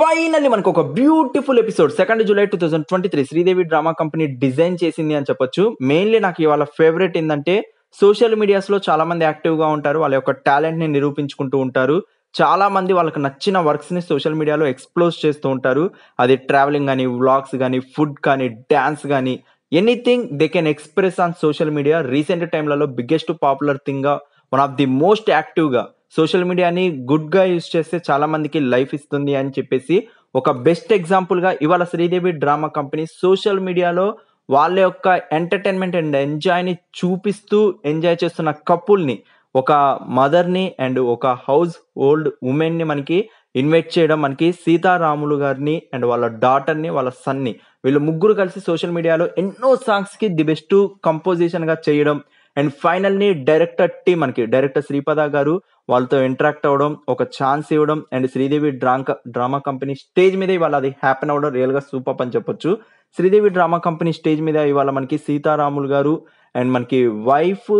finally మనకు ఒక beautiful episode second July two thousand twenty three Sridevi drama company design చేసింది అని చెప్పొచ్చు మెయిన్లీ నాకు ఇవాళ ఫేవరెట్ ఏంటంటే సోషల్ మీడియాస్లో చాలా మంది యాక్టివ్గా ఉంటారు వాళ్ళ యొక్క టాలెంట్ని నిరూపించుకుంటూ ఉంటారు చాలా మంది వాళ్ళకి నచ్చిన వర్క్స్ని సోషల్ మీడియాలో ఎక్స్ప్లోజ్ చేస్తూ ఉంటారు అది ట్రావెలింగ్ కానీ వ్లాగ్స్ కానీ ఫుడ్ కానీ డ్యాన్స్ కానీ anything they can express on social media recent టైంలలో బిగ్గెస్ట్ పాపులర్ గా వన్ ఆఫ్ ది మోస్ట్ యాక్టివ్గా సోషల్ మీడియాని గుడ్గా యూజ్ చేస్తే చాలా మందికి లైఫ్ ఇస్తుంది అని చెప్పేసి ఒక బెస్ట్ ఎగ్జాంపుల్గా ఇవాళ శ్రీదేవి డ్రామా కంపెనీ సోషల్ మీడియాలో వాళ్ళ యొక్క ఎంటర్టైన్మెంట్ అండ్ ఎంజాయ్ని చూపిస్తూ ఎంజాయ్ చేస్తున్న కపుల్ని ఒక మదర్ని అండ్ ఒక హౌస్ ఓల్డ్ ఉమెన్ని మనకి ఇన్వైట్ చేయడం మనకి సీతారాములు గారిని అండ్ వాళ్ళ డాటర్ని వాళ్ళ సన్ని వీళ్ళు ముగ్గురు కలిసి సోషల్ మీడియాలో ఎన్నో సాంగ్స్కి ది బెస్ట్ కంపోజిషన్గా చేయడం అండ్ ఫైనల్ని డైరెక్టర్ టీ మనకి డైరెక్టర్ శ్రీపద గారు వాళ్ళతో ఇంటరాక్ట్ అవ్వడం ఒక ఛాన్స్ ఇవ్వడం అండ్ శ్రీదేవి డ్రాంక డ్రామా కంపెనీ స్టేజ్ మీద ఇవాళ అది హ్యాపెన్ అవ్వడం రియల్గా సూపర్ అని చెప్పొచ్చు శ్రీదేవి డ్రామా కంపెనీ స్టేజ్ మీద ఇవాళ మనకి సీతారాములు గారు అండ్ మనకి వైఫ్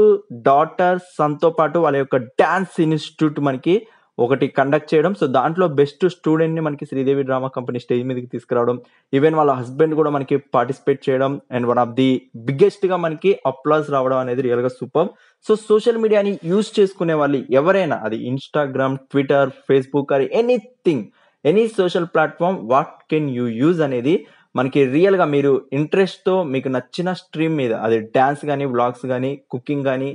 డాటర్ సన్తో పాటు వాళ్ళ యొక్క డ్యాన్స్ ఇన్స్టిట్యూట్ మనకి ఒకటి కండక్ట్ చేయడం సో దాంట్లో బెస్ట్ స్టూడెంట్ని మనకి శ్రీదేవి డ్రామా కంపెనీ స్టేజ్ మీదకి తీసుకురావడం ఈవెన్ వాళ్ళ హస్బెండ్ కూడా మనకి పార్టిసిపేట్ చేయడం అండ్ వన్ ఆఫ్ ది బిగ్గెస్ట్గా మనకి అప్లాస్ రావడం అనేది రియల్గా సూపర్ సో సోషల్ మీడియాని యూజ్ చేసుకునే వాళ్ళు ఎవరైనా అది ఇన్స్టాగ్రామ్ ట్విట్టర్ ఫేస్బుక్ అది anything any social platform what can you use అనేది మనకి రియల్గా మీరు ఇంట్రెస్ట్తో మీకు నచ్చిన స్ట్రీమ్ మీద అది డ్యాన్స్ కానీ వ్లాగ్స్ కానీ కుకింగ్ కానీ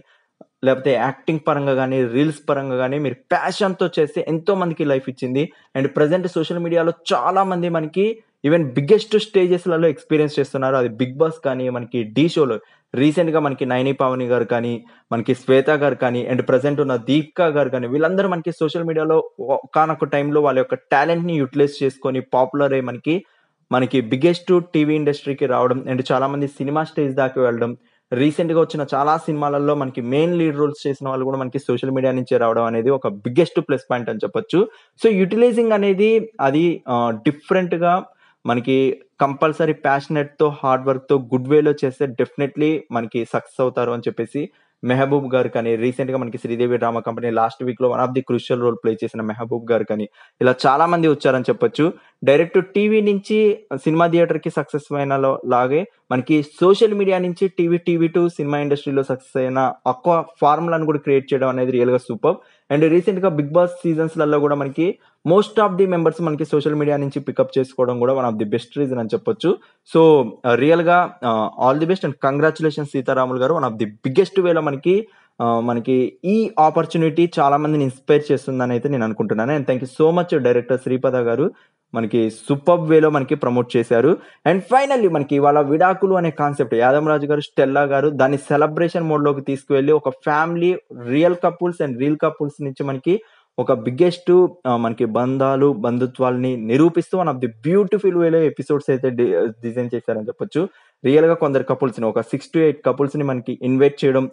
లేకపోతే యాక్టింగ్ పరంగా కానీ రీల్స్ పరంగా కానీ మీరు ప్యాషన్తో చేస్తే ఎంతో మందికి లైఫ్ ఇచ్చింది అండ్ ప్రజెంట్ సోషల్ మీడియాలో చాలా మంది మనకి ఈవెన్ బిగ్గెస్ట్ స్టేజెస్లలో ఎక్స్పీరియన్స్ చేస్తున్నారు అది బిగ్ బాస్ కానీ మనకి డీ షోలో రీసెంట్గా మనకి నైని పావని గారు కానీ మనకి శ్వేత గారు కానీ అండ్ ప్రజెంట్ ఉన్న దీపికా గారు కానీ వీళ్ళందరూ మనకి సోషల్ మీడియాలో కానొక టైంలో వాళ్ళ యొక్క టాలెంట్ని యూటిలైజ్ చేసుకొని పాపులర్ అయ్యి మనకి మనకి బిగ్గెస్ట్ టీవీ ఇండస్ట్రీకి రావడం అండ్ చాలామంది సినిమా స్టేజ్ దాకా వెళ్ళడం రీసెంట్ గా వచ్చిన చాలా సినిమాలలో మనకి మెయిన్ లీడ్ రోల్స్ చేసిన వాళ్ళు కూడా మనకి సోషల్ మీడియా నుంచి రావడం అనేది ఒక బిగ్గెస్ట్ ప్లస్ పాయింట్ అని చెప్పొచ్చు సో యూటిలైజింగ్ అనేది అది డిఫరెంట్ గా మనకి కంపల్సరీ ప్యాషనెట్ తో హార్డ్ వర్క్ తో గుడ్ వేలో చేస్తే డెఫినెట్లీ మనకి సక్సెస్ అవుతారు అని చెప్పేసి మెహబూబ్ గారు కానీ రీసెంట్ గా మనకి Sridevi drama company last week లో one of the crucial role play చేసిన మెహబూబ్ గారు కానీ ఇలా చాలా మంది వచ్చారని చెప్పొచ్చు డైరెక్ట్ టీవీ నుంచి సినిమా థియేటర్ కి సక్సెస్ అయిన లాగే మనకి సోషల్ మీడియా నుంచి టీవీ టీవీ టు సినిమా ఇండస్ట్రీలో సక్సెస్ అయిన అక్వా ఫార్ములాను కూడా క్రియేట్ చేయడం అనేది రియల్ గా సూపర్ అండ్ రీసెంట్గా బిగ్ బాస్ సీజన్స్లలో కూడా మనకి మోస్ట్ ఆఫ్ ది మెంబర్స్ మనకి సోషల్ మీడియా నుంచి పికప్ చేసుకోవడం కూడా one of the best reason అని చెప్పొచ్చు సో రియల్గా all the best and congratulation Sitaramulu గారు వన్ ఆఫ్ ది బిగ్గెస్ట్ వేలో మనకి మనకి ఈ ఆపర్చునిటీ చాలా మందిని ఇన్స్పైర్ చేస్తుందని అయితే నేను అనుకుంటున్నాను and thank you so much director Sripada గారు మనకి సూపర్ వేలో మనకి ప్రమోట్ చేశారు అండ్ ఫైనల్లీ మనకి ఇవాళ విడాకులు అనే కాన్సెప్ట్ యాదవరాజు గారు స్టెల్లా గారు దాన్ని సెలబ్రేషన్ మోడ్లోకి తీసుకువెళ్ళి ఒక family real couples and real couples నుంచి మనకి ఒక బిగ్గెస్ట్ మనకి బంధాలు బంధుత్వాలని నిరూపిస్తూ వన్ ఆఫ్ ది బ్యూటిఫుల్ వేలో ఎపిసోడ్స్ అయితే డిజైన్ చేశారని చెప్పొచ్చు రియల్ గా కొందరు కపుల్స్ ని ఒక సిక్స్ టు ఎయిట్ కపుల్స్ ని మనకి ఇన్వైట్ చేయడం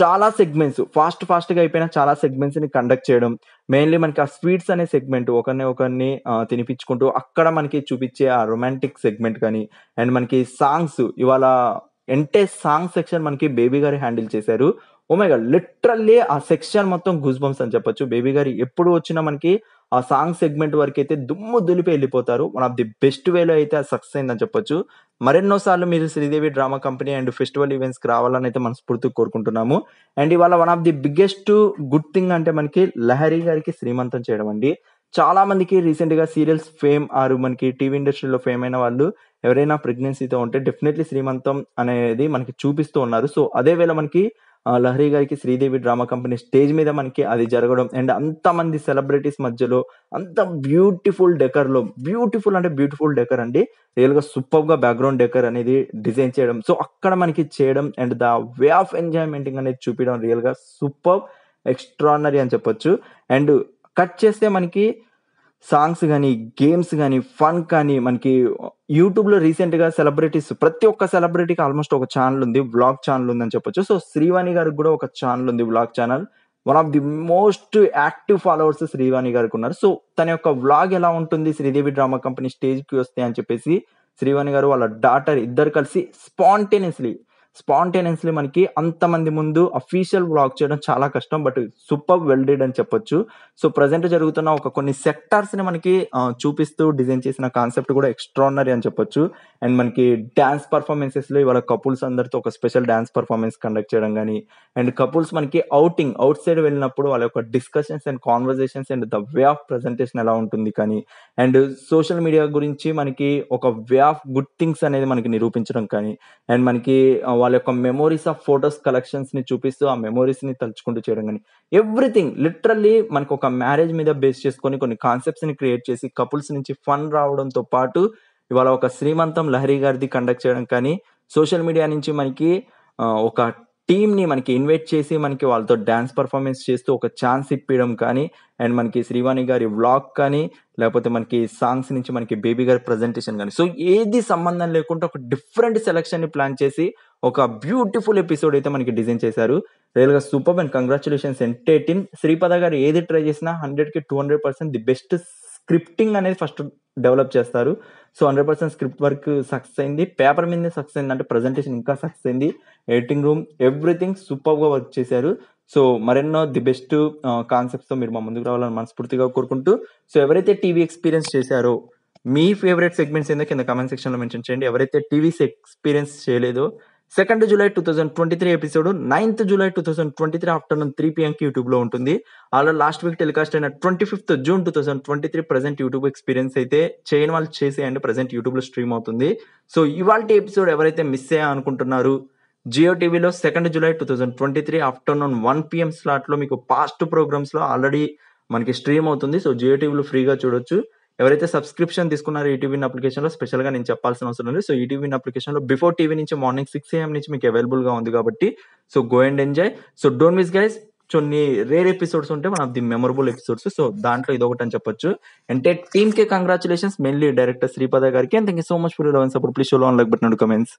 చాలా సెగ్మెంట్స్ ఫాస్ట్ ఫాస్ట్గా అయిపోయిన చాలా సెగ్మెంట్స్ని కండక్ట్ చేయడం మెయిన్లీ మనకి ఆ స్వీట్స్ అనే సెగ్మెంట్ ఒకరిని ఒకరిని తినిపించుకుంటూ అక్కడ మనకి చూపించే ఆ రొమాంటిక్ సెగ్మెంట్ కానీ అండ్ మనకి సాంగ్స్ ఇవాళ ఎంటే సాంగ్ సెక్షన్ మనకి బేబీ గారు హ్యాండిల్ చేశారు ఓమేగా oh లిటరల్లీ ఆ సెక్షన్ మొత్తం గుజ్బంస్ అని చెప్పొచ్చు బేబీ గారి ఎప్పుడు వచ్చినా మనకి ఆ సాంగ్ సెగ్మెంట్ వరకు అయితే దుమ్ము దులిపి వెళ్ళిపోతారు వన్ ఆఫ్ ది బెస్ట్ వేలో అయితే ఆ సక్సెస్ అయిందని చెప్పొచ్చు మరెన్నో సార్లు మీరు Sridevi drama company and festival ఈవెంట్స్కి రావాలని అయితే మనస్ఫూర్తిగా కోరుకుంటున్నాము అండ్ ఇవాళ one of the biggest good thing అంటే మనకి లహరి గారికి శ్రీమంతం చేయడం అండి చాలా మందికి రీసెంట్ గా సీరియల్స్ ఫేమ్ ఆరు మనకి టీవీ ఇండస్ట్రీలో ఫేమ్ అయిన వాళ్ళు ఎవరైనా ప్రెగ్నెన్సీతో ఉంటే డెఫినెట్లీ శ్రీమంతం అనేది మనకి చూపిస్తూ ఉన్నారు సో అదే వేళ మనకి లహరి గారికి శ్రీదేవి డ్రామా కంపెనీ స్టేజ్ మీద మనకి అది జరగడం అండ్ అంతమంది సెలబ్రిటీస్ మధ్యలో అంత బ్యూటిఫుల్ డెకర్లో బ్యూటిఫుల్ అంటే బ్యూటిఫుల్ డెకర్ అండి రియల్గా సూపర్గా బ్యాక్గ్రౌండ్ డెకర్ అనేది డిజైన్ చేయడం సో అక్కడ మనకి చేయడం అండ్ ద వే ఆఫ్ ఎంజాయ్మెంటింగ్ అనేది చూపించడం రియల్గా సూపర్ ఎక్స్ట్రానరీ అని చెప్పొచ్చు అండ్ కట్ చేస్తే మనకి సాంగ్స్ కానీ గేమ్స్ కానీ ఫన్ కానీ మనకి యూట్యూబ్ లో రీసెంట్ గా సెలబ్రిటీస్ ప్రతి ఒక్క సెలబ్రిటీకి ఆల్మోస్ట్ ఒక ఛానల్ ఉంది బ్లాగ్ ఛానల్ ఉందని చెప్పొచ్చు సో శ్రీవాణి గారికి కూడా ఒక ఛానల్ ఉంది blog channel one of the most active followers Srivani గారికి ఉన్నారు సో తన యొక్క వ్లాగ్ ఎలా ఉంటుంది శ్రీదేవి డ్రామా కంపెనీ స్టేజ్ కి వస్తే అని చెప్పేసి శ్రీవాణి గారు వాళ్ళ డాటర్ ఇద్దరు కలిసి స్పాంటేనియస్లీ స్పాంటేనియస్లీ మనకి అంతమంది ముందు అఫీషియల్ బ్లాగ్ చేయడం చాలా కష్టం బట్ సూపర్ వెల్డెడ్ అని చెప్పొచ్చు సో ప్రజెంట్ జరుగుతున్న ఒక కొన్ని సెక్టార్స్ ని మనకి చూపిస్తూ డిజైన్ చేసిన కాన్సెప్ట్ కూడా ఎక్స్ట్రానరీ అని చెప్పొచ్చు అండ్ మనకి డాన్స్ పర్ఫార్మెన్సెస్ లో ఇవాళ కపుల్స్ అందరితో ఒక స్పెషల్ డాన్స్ పర్ఫార్మెన్స్ కండక్ట్ చేయడం కానీ అండ్ కపుల్స్ మనకి అవుటింగ్ అవుట్ సైడ్ వెళ్ళినప్పుడు వాళ్ళ యొక్క discussions and conversations and the way of presentation ఎలా ఉంటుంది కానీ అండ్ సోషల్ మీడియా గురించి మనకి ఒక వే ఆఫ్ గుడ్ థింగ్స్ అనేది మనకి నిరూపించడం కానీ అండ్ మనకి వాళ్ళ వాళ్ళ యొక్క మెమోరీస్ ఆఫ్ ఫొటోస్ కలెక్షన్స్ ని చూపిస్తూ ఆ మెమోరీస్ ని తలుచుకుంటూ చేయడం కానీ ఎవ్రీథింగ్ లిటరల్లీ మనకు ఒక మ్యారేజ్ మీద బేస్ చేసుకొని కొన్ని కాన్సెప్ట్స్ ని క్రియేట్ చేసి కపుల్స్ నుంచి ఫన్ రావడంతో పాటు ఇవాళ ఒక శ్రీమంతం లహరి గారిది కండక్ట్ చేయడం కానీ సోషల్ మీడియా నుంచి మనకి ఒక టీంని మనకి ఇన్వైట్ చేసి మనకి వాళ్ళతో డ్యాన్స్ పర్ఫార్మెన్స్ చేస్తూ ఒక ఛాన్స్ ఇప్పించడం కానీ అండ్ మనకి శ్రీవాణి గారి వ్లాగ్ కానీ లేకపోతే మనకి సాంగ్స్ నుంచి మనకి బేబీ గారి ప్రజెంటేషన్ కానీ సో ఏది సంబంధం లేకుండా ఒక డిఫరెంట్ సెలక్షన్ని ప్లాన్ చేసి ఒక బ్యూటిఫుల్ ఎపిసోడ్ అయితే మనకి డిజైన్ చేశారు రియల్గా super and congratulations entire Sripada గారు ఏది ట్రై చేసినా హండ్రెడ్కి two hundred percent the best scripting అనేది ఫస్ట్ డెవలప్ చేస్తారు so hundred percent script work success అయింది పేపర్ మీద సక్సెస్ అయింది అంటే ప్రజెంటేషన్ ఇంకా సక్సెస్ అయింది ఎడిటింగ్ రూమ్ ఎవ్రీథింగ్ సూపర్గా వర్క్ చేశారు సో మరెన్నో ది బెస్ట్ కాన్సెప్ట్స్తో మీరు మా ముందుకు రావాలని మనస్ఫూర్తిగా కోరుకుంటూ సో ఎవరైతే టీవీ ఎక్స్పీరియన్స్ చేశారో మీ ఫేవరెట్ సెగ్మెంట్స్ ఏందో కింద కమెంట్ సెక్షన్లో మెన్షన్ చేయండి ఎవరైతే టీవీస్ ఎక్స్పీరియన్స్ చేయలేదో second July two thousand twenty three episode ninth July two thousand twenty three afternoon three పిఎంకి యూట్యూబ్లో ఉంటుంది అలా లాస్ట్ వీక్ టెలికాస్ట్ అయిన twenty fifth June two thousand twenty three present YouTube experience అయితే చేయని వాళ్ళు చేసేయండి ప్రజెంట్ యూట్యూబ్లో స్ట్రీమ్ అవుతుంది సో ఇవాళ ఎపిసోడ్ ఎవరైతే మిస్ అనుకుంటున్నారు జియో టీవీలో second July two thousand twenty three afternoon one PM లో మీకు పాస్ట్ ప్రోగ్రామ్స్లో ఆల్రెడీ మనకి స్ట్రీమ్ అవుతుంది సో జియో టీవీలో ఫ్రీగా చూడొచ్చు ఎవరైతే సబ్స్క్రిప్షన్ తీసుకున్నారో e లో స్పెషల్ స్పెషల్గా నేను చెప్పాల్సిన అవసరం లేదు సో అప్లికేషన్ e లో బిఫోర్ టీవీ నుంచి మార్నింగ్ సిక్స్ ఏఎం నుంచి మీకు అవైలబుల్గా ఉంది కాబట్టి so go and enjoy so don't miss guys కొన్ని రేర్ ఎపిసోడ్స్ ఉంటే మన ది మెమొరబుల్ ఎపిసోడ్స్ సో దాంట్లో ఇది ఒకటి అని చెప్పొచ్చు అంటే టీమ్ కే కంగ్రాచులేషన్స్ మెయిన్లీ డైరెక్టర్ శ్రీపద గారికి and thank you so much for eleven support please share like but నడు కమెంట్స్